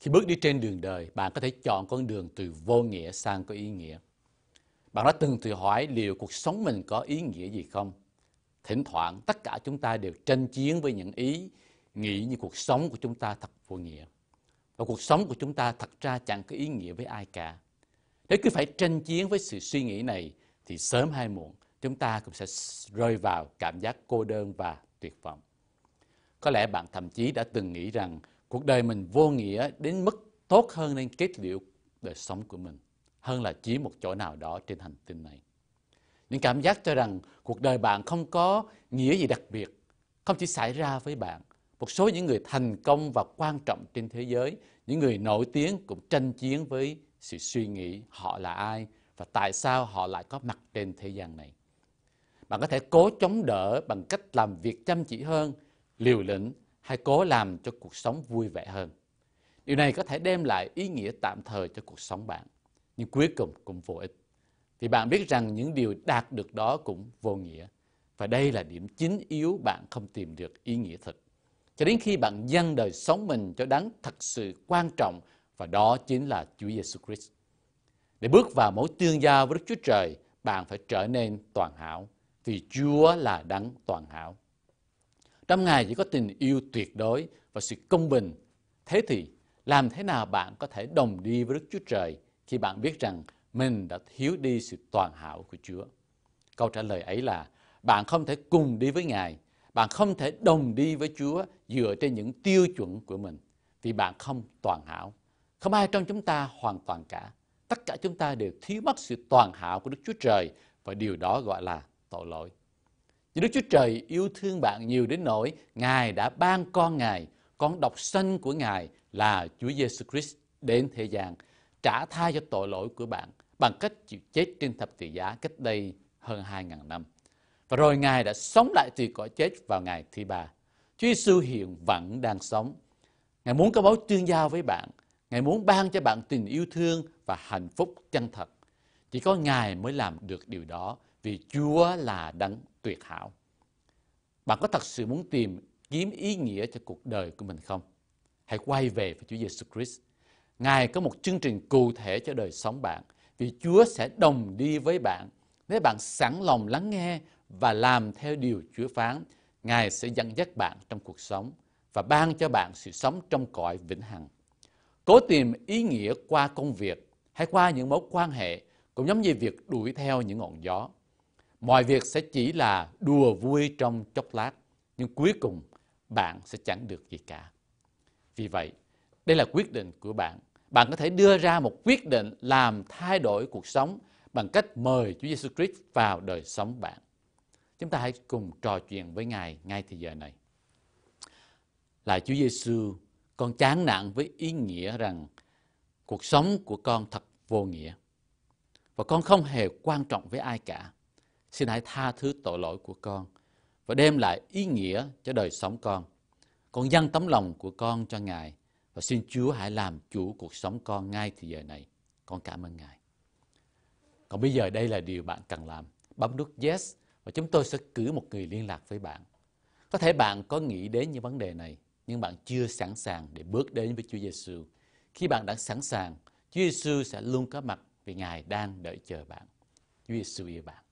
Khi bước đi trên đường đời, bạn có thể chọn con đường từ vô nghĩa sang có ý nghĩa. Bạn đã từng tự hỏi liệu cuộc sống mình có ý nghĩa gì không? Thỉnh thoảng tất cả chúng ta đều tranh chiến với những ý nghĩ như cuộc sống của chúng ta thật vô nghĩa. Và cuộc sống của chúng ta thật ra chẳng có ý nghĩa với ai cả. Nếu cứ phải tranh chiến với sự suy nghĩ này thì sớm hay muộn chúng ta cũng sẽ rơi vào cảm giác cô đơn và tuyệt vọng. Có lẽ bạn thậm chí đã từng nghĩ rằng cuộc đời mình vô nghĩa đến mức tốt hơn nên kết liễu đời sống của mình hơn là chỉ một chỗ nào đó trên hành tinh này. Những cảm giác cho rằng cuộc đời bạn không có nghĩa gì đặc biệt, không chỉ xảy ra với bạn. Một số những người thành công và quan trọng trên thế giới, những người nổi tiếng cũng tranh chiến với sự suy nghĩ họ là ai và tại sao họ lại có mặt trên thế gian này. Bạn có thể cố chống đỡ bằng cách làm việc chăm chỉ hơn, liều lĩnh hay cố làm cho cuộc sống vui vẻ hơn. Điều này có thể đem lại ý nghĩa tạm thời cho cuộc sống bạn, nhưng cuối cùng cũng vô ích. Vì bạn biết rằng những điều đạt được đó cũng vô nghĩa. Và đây là điểm chính yếu bạn không tìm được ý nghĩa thật. Cho đến khi bạn dâng đời sống mình cho Đấng thật sự quan trọng và đó chính là Chúa Giêsu Christ. Để bước vào mối tương giao với Đức Chúa Trời, bạn phải trở nên toàn hảo vì Chúa là đấng toàn hảo. Trong Ngài chỉ có tình yêu tuyệt đối và sự công bình. Thế thì làm thế nào bạn có thể đồng đi với Đức Chúa Trời khi bạn biết rằng mình đã thiếu đi sự toàn hảo của Chúa? Câu trả lời ấy là bạn không thể cùng đi với Ngài, bạn không thể đồng đi với Chúa dựa trên những tiêu chuẩn của mình vì bạn không toàn hảo. Không ai trong chúng ta hoàn toàn cả. Tất cả chúng ta đều thiếu mất sự toàn hảo của Đức Chúa Trời và điều đó gọi là tội lỗi. Vì Đức Chúa Trời yêu thương bạn nhiều đến nỗi Ngài đã ban con Ngài, con độc sanh của Ngài là Chúa Giêsu Christ đến thế gian, trả thay cho tội lỗi của bạn bằng cách chịu chết trên thập tự giá cách đây hơn 2.000 năm. Và rồi Ngài đã sống lại từ cõi chết vào ngày thứ ba. Chúa Giêsu hiện vẫn đang sống. Ngài muốn có báo tương giao với bạn. Ngài muốn ban cho bạn tình yêu thương và hạnh phúc chân thật. Chỉ có Ngài mới làm được điều đó vì Chúa là đấng tuyệt hảo. Bạn có thật sự muốn tìm kiếm ý nghĩa cho cuộc đời của mình không? Hãy quay về với Chúa Giêsu Christ. Ngài có một chương trình cụ thể cho đời sống bạn vì Chúa sẽ đồng đi với bạn. Nếu bạn sẵn lòng lắng nghe và làm theo điều Chúa phán, Ngài sẽ dẫn dắt bạn trong cuộc sống và ban cho bạn sự sống trong cõi vĩnh hằng. Cố tìm ý nghĩa qua công việc hay qua những mối quan hệ cũng giống như việc đuổi theo những ngọn gió mọi việc sẽ chỉ là đùa vui trong chốc lát, nhưng cuối cùng bạn sẽ chẳng được gì cả. Vì vậy, đây là quyết định của bạn. Bạn có thể đưa ra một quyết định làm thay đổi cuộc sống bằng cách mời Chúa Giêsu Christ vào đời sống bạn. Chúng ta hãy cùng trò chuyện với Ngài ngay thì giờ này. Là Chúa Giêsu, con chán nản với ý nghĩa rằng cuộc sống của con thật vô nghĩa và con không hề quan trọng với ai cả Xin hãy tha thứ tội lỗi của con và đem lại ý nghĩa cho đời sống con. Con dâng tấm lòng của con cho Ngài và xin Chúa hãy làm chủ cuộc sống con ngay thì giờ này. Con cảm ơn Ngài. Còn bây giờ đây là điều bạn cần làm. Bấm nút Yes và chúng tôi sẽ cử một người liên lạc với bạn. Có thể bạn có nghĩ đến những vấn đề này, nhưng bạn chưa sẵn sàng để bước đến với Chúa Giêsu. Khi bạn đã sẵn sàng, Chúa Giêsu sẽ luôn có mặt vì Ngài đang đợi chờ bạn. Chúa Giêsu yêu bạn.